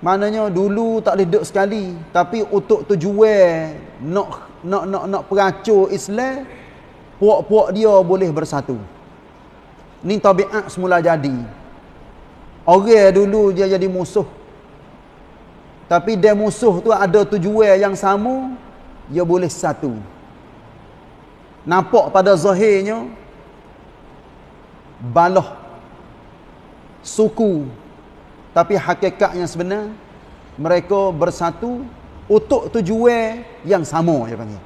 Maknanya dulu tak boleh duduk sekali Tapi untuk tujuan Nak nak nak nak peracur Islam Puak-puak dia boleh bersatu Ni tabiat semula jadi Orang dulu dia jadi musuh Tapi dia musuh tu ada tujuan yang sama Dia boleh satu Nampak pada zahirnya Baloh Suku tapi hakikatnya sebenar mereka bersatu untuk tujuan yang sama dia panggil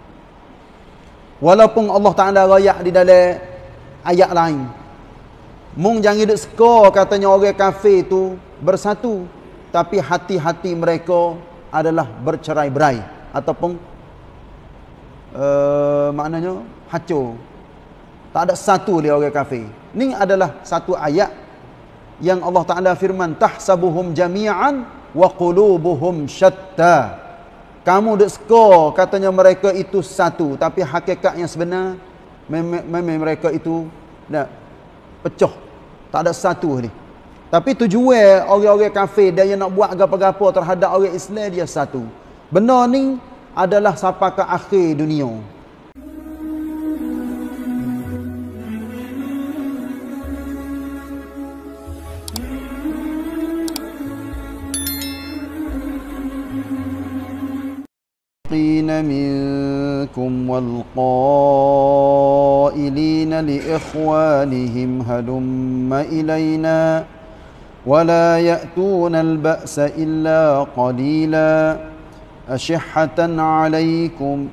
walaupun Allah Taala royak di dalam ayat lain mung jangan duk seko katanya orang kafir tu bersatu tapi hati-hati mereka adalah bercerai-berai ataupun uh, maknanya hancur tak ada satu dia orang kafir Ini adalah satu ayat yang Allah Ta'ala firman tahsabuhum jami'an wa qulubuhum syatta kamu dek skor katanya mereka itu satu tapi hakikatnya sebenar memang mereka itu dah pecah tak ada satu ni tapi tujuan orang-orang kafir dan yang nak buat gapa-gapa terhadap orang Islam dia satu benar ni adalah sampai ke akhir dunia منكم والقائلين لإخوانهم هلم إلينا ولا يأتون البأس إلا قليلا أشحة عليكم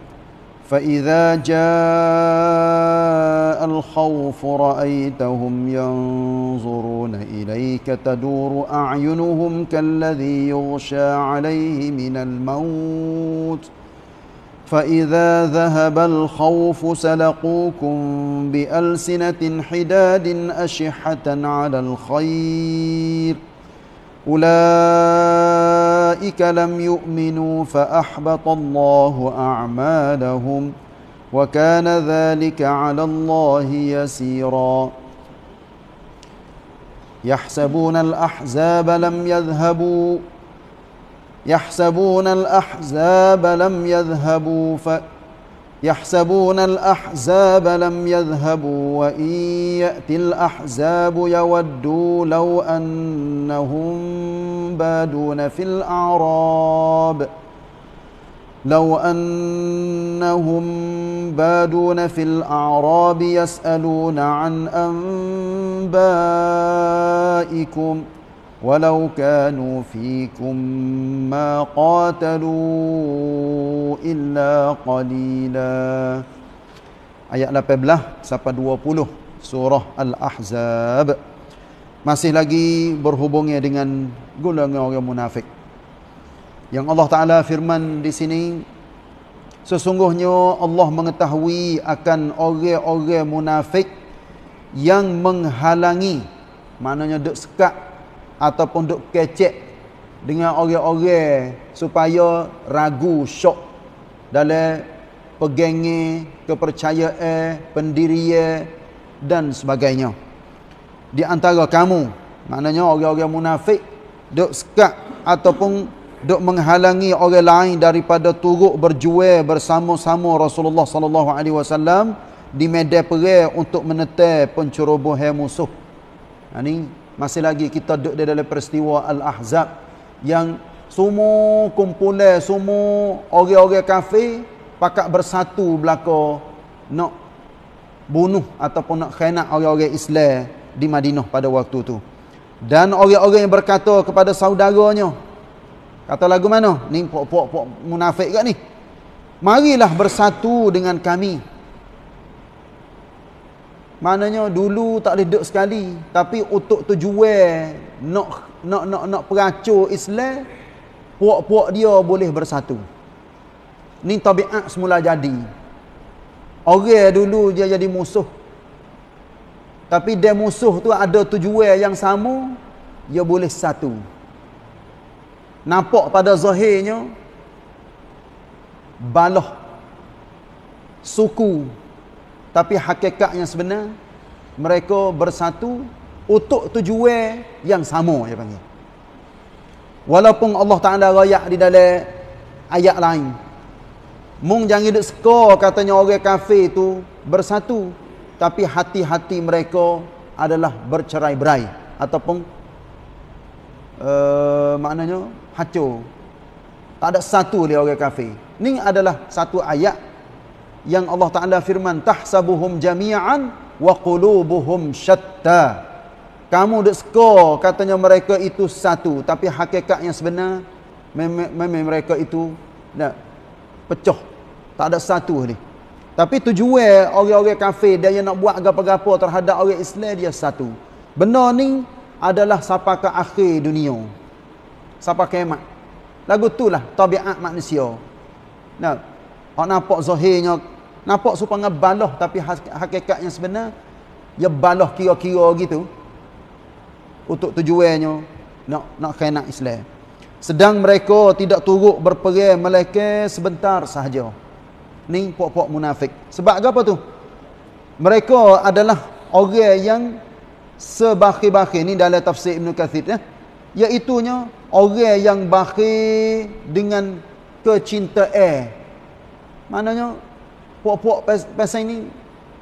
فإذا جاء الخوف رأيتهم ينظرون إليك تدور أعينهم كالذي يغشى عليه من الموت ۖ فإذا ذهب الخوف سلقوكم بألسنة حداد أشحة على الخير أولئك لم يؤمنوا فأحبط الله أعمالهم وكان ذلك على الله يسيرا يحسبون الأحزاب لم يذهبوا يحسبون الأحزاب لم يذهبوا ف يحسبون الأحزاب لم يذهبوا وإن يأتي الأحزاب يودوا لو أنهم بادون في الأعراب لو أنهم بادون في الأعراب يسألون عن أنبائكم ۖ ولو كانوا فيكم ما قاتلوا إلا قليلا Ayat 18 sampai 20 surah Al-Ahzab masih lagi berhubungnya dengan golongan orang munafik. Yang Allah Taala firman di sini sesungguhnya Allah mengetahui akan orang-orang munafik yang menghalangi maknanya dekat sekat ataupun duk kecek dengan orang-orang supaya ragu syok dalam pegangi kepercayaan pendirian dan sebagainya di antara kamu maknanya orang-orang munafik duk sekat ataupun duk menghalangi orang lain daripada turut berjuang bersama-sama Rasulullah sallallahu alaihi wasallam di medan perang untuk menetai pencerobohan musuh ini ha, masih lagi kita duduk di dalam peristiwa Al-Ahzab yang semua kumpulan semua orang-orang kafir pakat bersatu belaka nak bunuh ataupun nak khianat orang-orang Islam di Madinah pada waktu tu. Dan orang-orang yang berkata kepada saudaranya kata lagu mana? Ni pok-pok munafik kat ni. Marilah bersatu dengan kami. Maknanya dulu tak boleh duduk sekali tapi untuk tujuan nak nak nak nak peracur Islam puak-puak dia boleh bersatu. Ni tabiat semula jadi. Orang dulu dia jadi musuh. Tapi dia musuh tu ada tujuan yang sama dia boleh satu. Nampak pada zahirnya baloh suku tapi hakikatnya sebenar mereka bersatu untuk tujuan yang sama dia panggil walaupun Allah Taala rayak di dalam ayat lain mung jangan duk seko katanya orang kafir tu bersatu tapi hati-hati mereka adalah bercerai-berai ataupun uh, maknanya hancur tak ada satu dia orang kafir Ini adalah satu ayat yang Allah Ta'ala firman tahsabuhum jami'an wa qulubuhum syatta kamu dek skor katanya mereka itu satu tapi hakikatnya sebenar memang mereka itu nak pecah tak ada satu ni tapi tujuan orang-orang kafir dia yang nak buat gapa-gapa terhadap orang Islam dia satu benar ni adalah sampai ke akhir dunia sampai kiamat lagu itulah tabiat manusia nah nampak zahirnya Nampak supaya baloh tapi hakikatnya sebenar ya baloh kio-kio gitu untuk tujuannya nak nak khianat Islam. Sedang mereka tidak turut berperang mereka sebentar sahaja. Ni pokok-pokok munafik. Sebab apa tu? Mereka adalah orang yang sebakhir-bakhir ni dalam tafsir Ibn Kathir ya. Iaitunya orang yang bakhir dengan kecintaan. Maknanya puak-puak pasal ini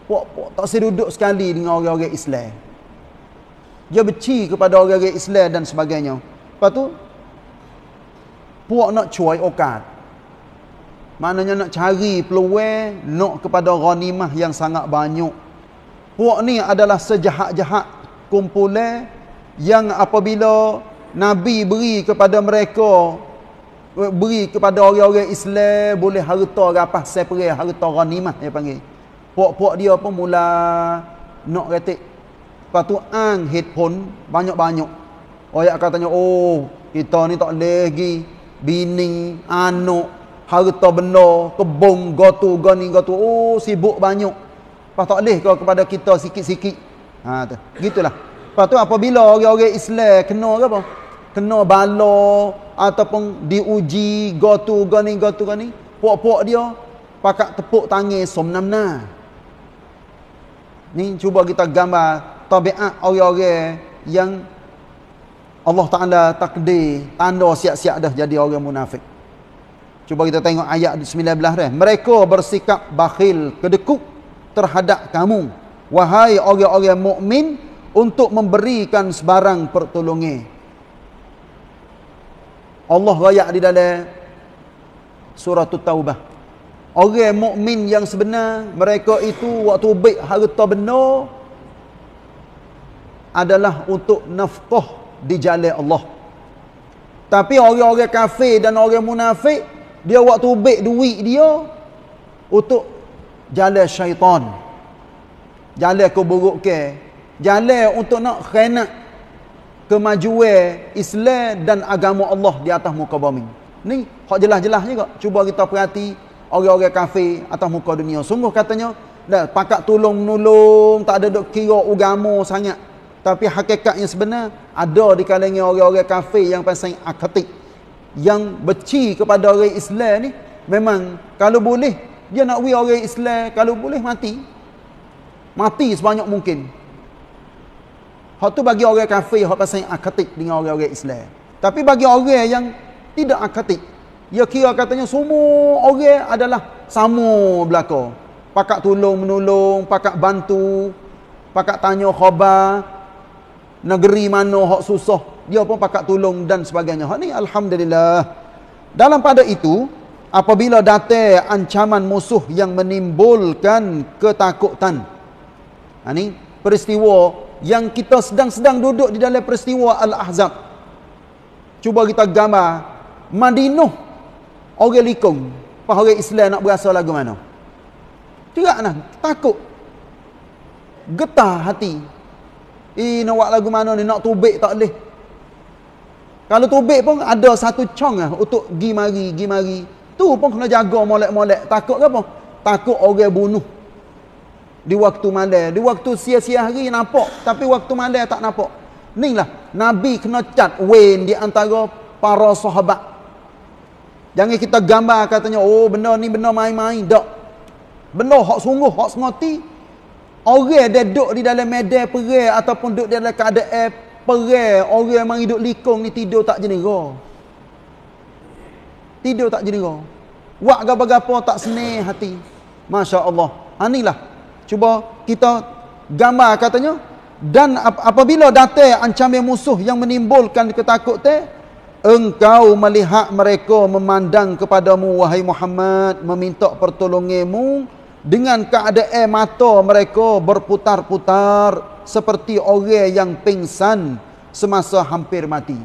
puak-puak tak seduduk sekali dengan orang-orang Islam dia beci kepada orang-orang Islam dan sebagainya lepas tu puak nak cuai okat maknanya nak cari peluwe nak kepada ghanimah yang sangat banyak puak ni adalah sejahat-jahat kumpulan yang apabila Nabi beri kepada mereka beri kepada orang-orang Islam boleh harta rapah separe harta ghanimah dia panggil pok puak dia pun mula nak retik lepas tu ang headphone banyak-banyak orang akan tanya oh kita ni tak boleh pergi bini anak harta benda kebong gotu gani gotu oh sibuk banyak lepas tak boleh kau kepada kita sikit-sikit ha, tu. gitulah lepas tu apabila orang-orang Islam kena apa kena bala ataupun diuji go tu go ni go tu go ni puak dia pakak tepuk tangan somnamna ni cuba kita gambar tabiat orang-orang yang Allah Taala takdir tanda siap-siap dah jadi orang munafik cuba kita tengok ayat 19 dah mereka bersikap bakhil kedekuk terhadap kamu wahai orang-orang mukmin untuk memberikan sebarang pertolongan Allah raya di dalam surah At-Taubah. Orang mukmin yang sebenar, mereka itu waktu baik harta benar adalah untuk nafkah di jalan Allah. Tapi orang-orang kafir dan orang munafik, dia waktu baik duit dia untuk jalan syaitan. Jalan keburukan, jalan untuk nak khianat kemajuan Islam dan agama Allah di atas muka bumi. Ni hak jelas-jelas juga. Cuba kita perhati orang-orang kafir atas muka dunia. Sungguh katanya dah pakat tolong-menolong, tak ada dok kira agama sangat. Tapi hakikatnya sebenar ada di kalangan orang-orang kafir yang pasal akatik yang beci kepada orang Islam ni memang kalau boleh dia nak wi orang Islam kalau boleh mati mati sebanyak mungkin Hak tu bagi orang kafir hak pasal akatik dengan orang-orang Islam. Tapi bagi orang yang tidak akatik, ia kira katanya semua orang adalah sama belaka. Pakak tolong menolong, pakak bantu, pakak tanya khabar negeri mana hak susah, dia pun pakak tolong dan sebagainya. Hak ni alhamdulillah. Dalam pada itu, apabila datang ancaman musuh yang menimbulkan ketakutan. Ha peristiwa yang kita sedang-sedang duduk di dalam peristiwa Al-Ahzab. Cuba kita gambar Madinah orang likung, pas orang Islam nak berasa lagu mana? Tidak, nak takut. Getah hati. Eh nak buat lagu mana ni nak tubik tak leh. Kalau tubik pun ada satu cong ah untuk gi mari, gi mari. Tu pun kena jaga molek-molek. Takut ke apa? Takut orang bunuh di waktu mandai di waktu sia-sia hari nampak tapi waktu mandai tak nampak inilah nabi kena cat wen di antara para sahabat jangan kita gambar katanya oh benda ni benda main-main dak benda hak sungguh hak semati orang dia duduk di dalam medan perang ataupun duduk di dalam keadaan perang orang mari duduk likung ni tidur tak jenera tidur tak jenera buat gapo-gapo tak senih hati masya-Allah anilah ha, cuba kita gambar katanya dan ap apabila datang ancaman musuh yang menimbulkan ketakutan engkau melihat mereka memandang kepadamu wahai Muhammad meminta pertolonganmu dengan keadaan mata mereka berputar-putar seperti orang yang pingsan semasa hampir mati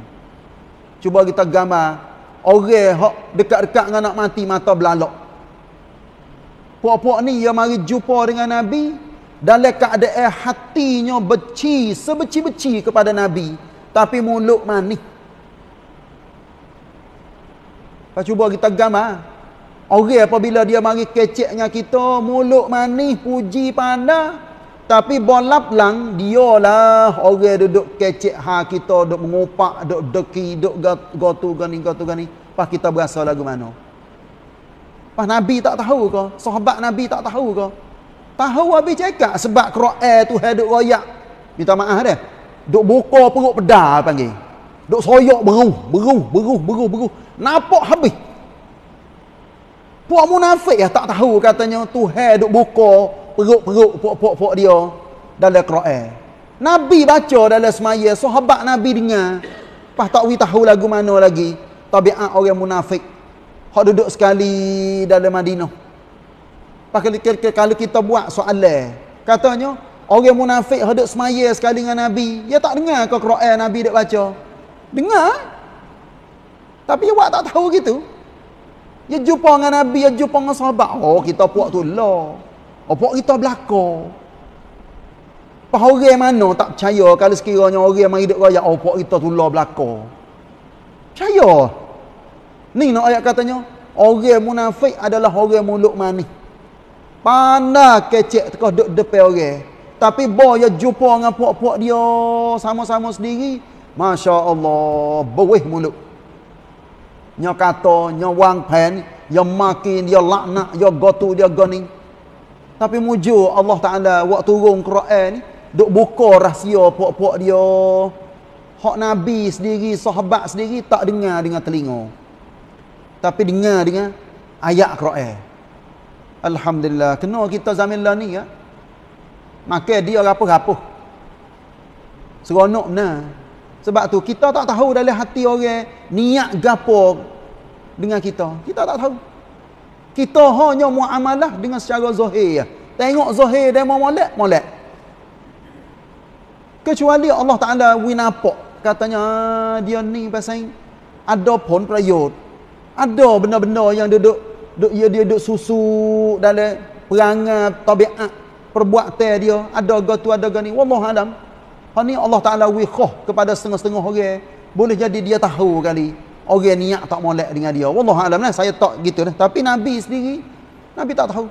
cuba kita gambar orang hok dekat-dekat dengan nak mati mata belalak puak-puak ni yang mari jumpa dengan Nabi dalam keadaan hatinya beci, sebeci-beci kepada Nabi tapi mulut manis kita cuba kita gambar ah. orang apabila dia mari kecek dengan kita mulut manis, puji pada, tapi bolap lang dialah orang duduk kecek ha kita duduk mengupak duduk deki duduk gotu gani gotu gani pas kita berasa lagu mana Pas Nabi tak tahu ke? Sahabat Nabi tak tahu ke? Tahu Nabi cakap sebab Kro'el tu hadut royak. Minta maaf dia. Duk buka perut pedal panggil. Duk soyok beru, beru, beru, beru, beru. Nampak habis. Puak munafik ya tak tahu katanya tu duk buka perut-perut puak-puak dia dalam Kro'el. Nabi baca dalam semaya, sahabat Nabi dengar. Pas tak tahu lagu mana lagi. Tabiat orang munafik. Hak duduk sekali dalam Madinah. Pakai kalau kita buat soalan, katanya orang munafik hak duduk semaya sekali dengan Nabi, dia tak dengar ke Quran Nabi dak baca? Dengar. Tapi awak tak tahu gitu. Dia jumpa dengan Nabi, dia jumpa dengan sahabat. Oh, kita puak tu lah. Oh, puak kita belaka. Pak orang mana tak percaya kalau sekiranya orang mari duduk raya, oh, puak kita tu lah belaka. Percaya. Percaya. Ni nak ayat katanya, orang munafik adalah orang mulut manis. Pandai kecek tekah duk depan orang. Tapi boh ya jumpa dengan puak-puak dia sama-sama sendiri, masya-Allah, beweh mulut. Nya kata, nya wang pen, ya makin dia laknat, ya gotu dia goni. Tapi mujur Allah Ta'ala waktu turun Quran ni, duk buka rahsia puak-puak dia. Hak Nabi sendiri, sahabat sendiri tak dengar dengan telinga tapi dengar dengan ayat Quran. Alhamdulillah, kena kita zaman lah ni ya. Maka dia rapuh-rapuh. Seronok benar. Sebab tu kita tak tahu dalam hati orang niat gapo dengan kita. Kita tak tahu. Kita hanya muamalah dengan secara zahir ya. Tengok zahir dia mau molek, molek. Kecuali Allah Taala winapok katanya ah, dia ni pasal ada pun prayot ada benda-benda yang dia duk, duk ya, dia dia duk susu dalam perangai tabiat perbuatan dia ada gatu ada gani wallahu alam ha, ni Allah taala wikhah kepada setengah-setengah orang boleh jadi dia tahu kali orang niat tak molek dengan dia wallahu alam lah saya tak gitu lah tapi nabi sendiri nabi tak tahu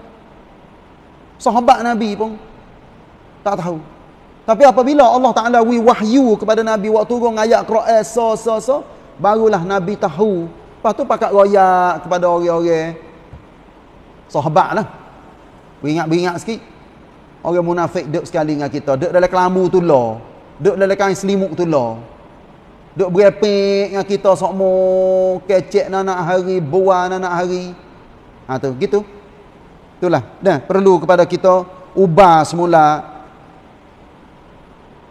sahabat nabi pun tak tahu tapi apabila Allah taala wahyu kepada nabi waktu turun ayat Quran so so so barulah nabi tahu Lepas tu pakat royak kepada orang-orang eh, sahabat lah. Beringat-beringat sikit. Orang munafik duduk sekali dengan kita. Duduk dalam kelambu tu lah. Duduk dalam kain selimut tu lah. Duduk berepek dengan kita semua. Kecek nanak hari, buah nanak hari. Ha tu, gitu. Itulah. Dah perlu kepada kita ubah semula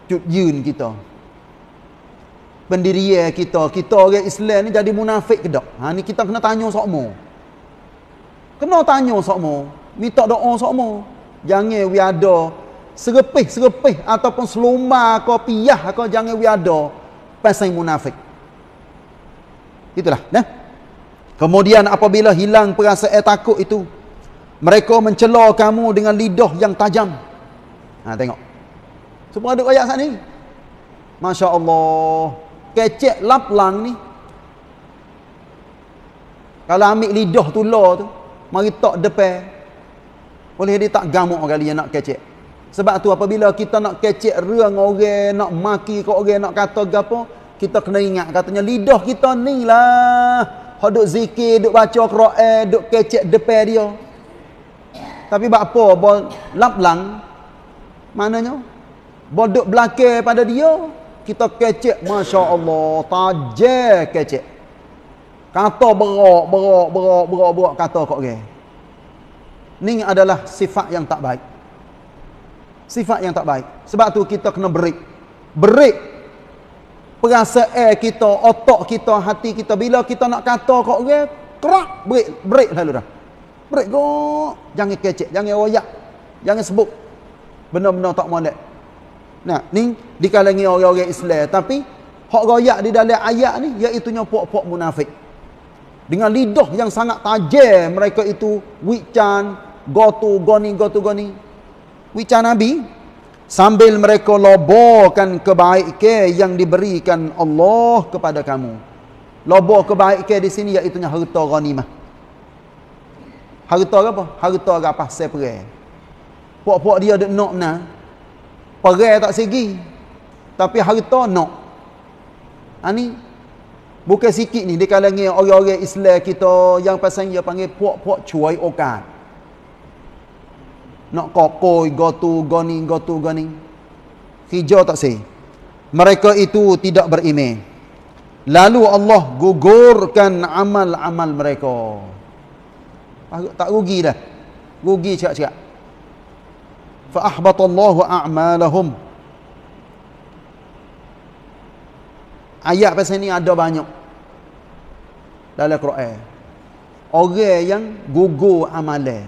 cut yun kita pendirian kita. Kita orang Islam ni jadi munafik ke tak? Ha, ni kita kena tanya sokmo. Kena tanya sokmo. Minta doa sokmo. Jangan we ada serepih-serepih ataupun seluma kau piyah kau jangan we ada pasal munafik. Itulah. Nah. Kemudian apabila hilang perasaan takut itu, mereka mencela kamu dengan lidah yang tajam. Ha, tengok. Semua ada ayat saat ni. Masya Allah kecek lap lang ni kalau ambil lidah tular tu mari tak depan boleh dia tak gamuk kali yang nak kecek sebab tu apabila kita nak kecek ruang, orang nak maki ke orang nak kata apa kita kena ingat katanya lidah kita ni lah hodok zikir duk baca Quran duk kecek depan dia tapi buat apa bol lap lang mananya bol duk belakang pada dia kita kecek Masya Allah tajek kecek kata berok berok berok berok berok kata kok ke ni adalah sifat yang tak baik sifat yang tak baik sebab tu kita kena break break perasa air kita otak kita hati kita bila kita nak kata kok ke terak break break lalu dah break kok jangan kecek jangan wayak jangan sebut benar-benar tak molek Nah, ni di kalangan orang-orang Islam tapi hak royak di dalam ayat ni iaitu nya puak-puak munafik. Dengan lidah yang sangat tajam mereka itu wican gotu goni gotu goni. Wican Nabi sambil mereka lobokan kebaikan yang diberikan Allah kepada kamu. Lobo kebaikan di sini iaitu nya harta ghanimah. Harta apa? Harta apa? Separe. Puak-puak dia ada nak nak Perai tak segi. Tapi harta nak. Ha ni. Bukan sikit ni. Di kalangan orang-orang Islam kita. Yang pasang dia panggil puak-puak cuai okan. Nak kokoi, gotu, goni, gotu, goni. Hijau tak sih. Mereka itu tidak beriman. Lalu Allah gugurkan amal-amal mereka. Ah, tak rugi dah. Rugi cakap-cakap. فأحبط الله أعمالهم Ayat pasal ni ada banyak dalam Quran. Orang yang gugur amalan.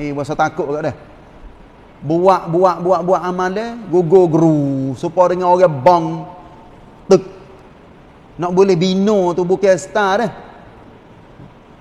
Eh, bahasa takut dekat dah. Buat buat buat buat amalan, gugur geru. Supaya dengan orang bang tek. Nak boleh bina tu bukan star dah.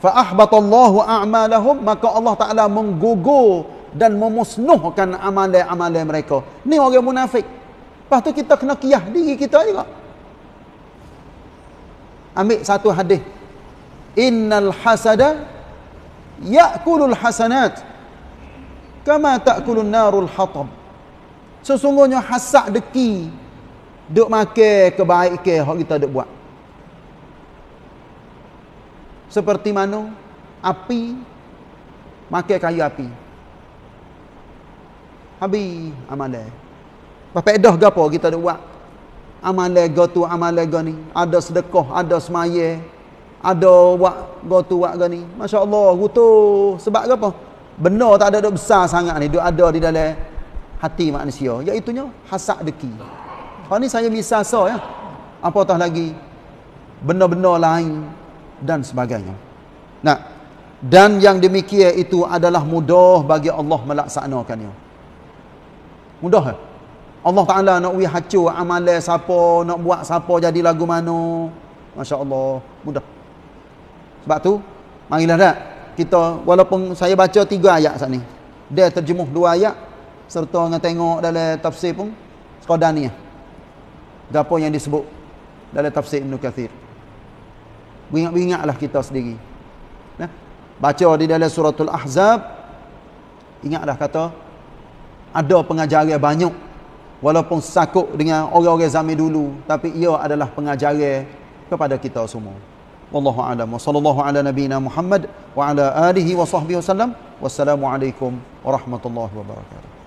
fa ahbatallahu a'malahum maka Allah taala menggugur dan memusnahkan amalan-amalan mereka ni orang munafik lepas tu kita kena kiyah diri kita juga ambil satu hadis innal hasada ya'kulul hasanat kama ta'kulun narul hatab sesungguhnya hasad deki duk makan kebaikan hak kita duk buat seperti mana api makan kayu api habis amalan apa edah ke apa kita buat amalan go tu amalan go ni ada sedekah ada semaya ada buat go tu buat go ni Masya Allah utuh sebab ke apa benar tak ada duk besar sangat ni duk ada di dalam hati manusia iaitunya hasad deki kalau ni saya misal so ya apa tah lagi benda-benda lain dan sebagainya. Nah, dan yang demikian itu adalah mudah bagi Allah melaksanakannya. Mudah eh? Allah Ta'ala nak ui hacu amalai siapa, nak buat siapa jadi lagu mana. Masya Allah, mudah. Sebab tu, marilah tak? Kita, walaupun saya baca tiga ayat saat ni. Dia terjemuh dua ayat, serta dengan tengok dalam tafsir pun, sekadar ni. Dapur yang disebut dalam tafsir Ibn Kathir. Ingat-ingatlah kita sendiri. Nah, ya. baca di dalam suratul Ahzab. Ingatlah kata ada pengajaran banyak walaupun sakuk dengan orang-orang zaman dulu tapi ia adalah pengajaran kepada kita semua. Wallahu a'lam. Sallallahu ala nabiyyina Muhammad wa ala alihi wa sahbihi wasallam. Wassalamualaikum warahmatullahi wabarakatuh.